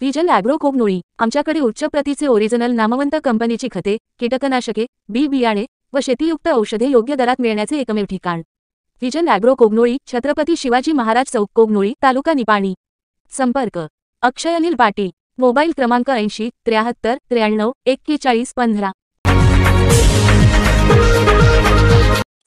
vision agro कोकनोळी आमच्याकडे उच्च प्रतीचे ओरिजिनल नामवंत कंपनीची खते कीटकनाशके बी बियाणे व शेतीयुक्त औषधे योग्य दरात मिळण्याचे एकमेव ठिकाण व्हिजन ॲग्रो कोगनोळी छत्रपती शिवाजी महाराज चौक कोगनोळी तालुका निपाणी संपर्क अक्षय अनिल पाटील मोबाईल क्रमांक ऐंशी त्र्याहत्तर त्र्याण्णव एक्केचाळीस पंधरा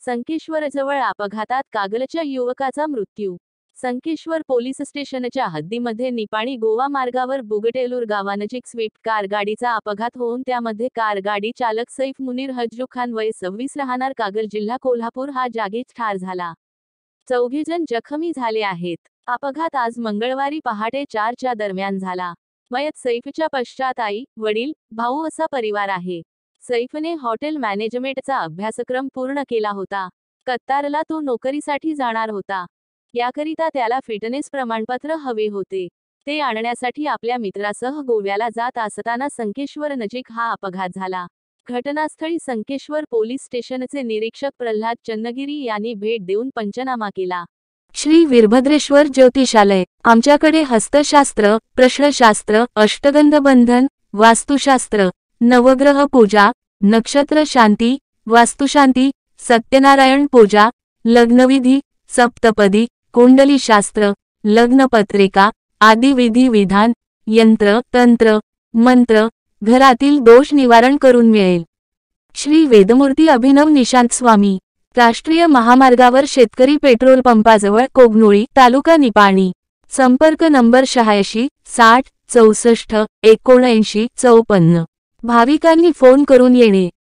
संकेश्वरजवळ अपघातात कागलच्या युवकाचा मृत्यू संकेश्वर पोलीस स्टेशनच्या हद्दीमध्ये निपाणी गोवा मार्गावर बुगटेलूर गावानजीक स्विफ्ट कार गाडीचा अपघात होऊन त्यामध्ये कार गाडी चालक सैफ मुनीर हजू खान वय सव्वीस राहणार कागल जिल्हा कोल्हापूर हा जागीच ठार झाला चौघे जखमी झाले आहेत अपघात आज मंगळवारी पहाटे चारच्या दरम्यान झाला वयत सैफच्या पश्चात आई वडील भाऊ असा परिवार आहे सैफने हॉटेल मॅनेजमेंटचा अभ्यासक्रम पूर्ण केला होता कत्तारला तो नोकरीसाठी जाणार होता याकरिता त्याला फिटनेस प्रमाणपत्र हवे होते ते आणण्यासाठी आपल्या मित्रासह गोव्याला जात असताना संकेश्वर नजीक हा अपघात झाला घटनास्थळी संकेश्वर पोलीस स्टेशनचे निरीक्षक प्रल्हाद चन्नगिरी यांनी भेट देऊन पंचनामा केला श्री वीरभद्रेश्वर ज्योतिषालय आमच्याकडे हस्तशास्त्र प्रश्नशास्त्र अष्टगंध बंधन वास्तुशास्त्र नवग्रह पूजा नक्षत्र शांती वास्तुशांती सत्यनारायण पूजा लग्नविधी सप्तपदी कुंडली शास्त्र, लग्न पत्रिका आदी विधी विधान यंत्र तंत्र मंत्र घरातील दोष निवारण करून मिळेल श्री वेदमूर्ती अभिनव निशांत स्वामी राष्ट्रीय महामार्गावर शेतकरी पेट्रोल पंपाजवळ कोगनुळी तालुका निपाणी संपर्क नंबर शहाऐंशी साठ चौसष्ट एकोणऐंशी चौपन्न भाविकांनी फोन करून येणे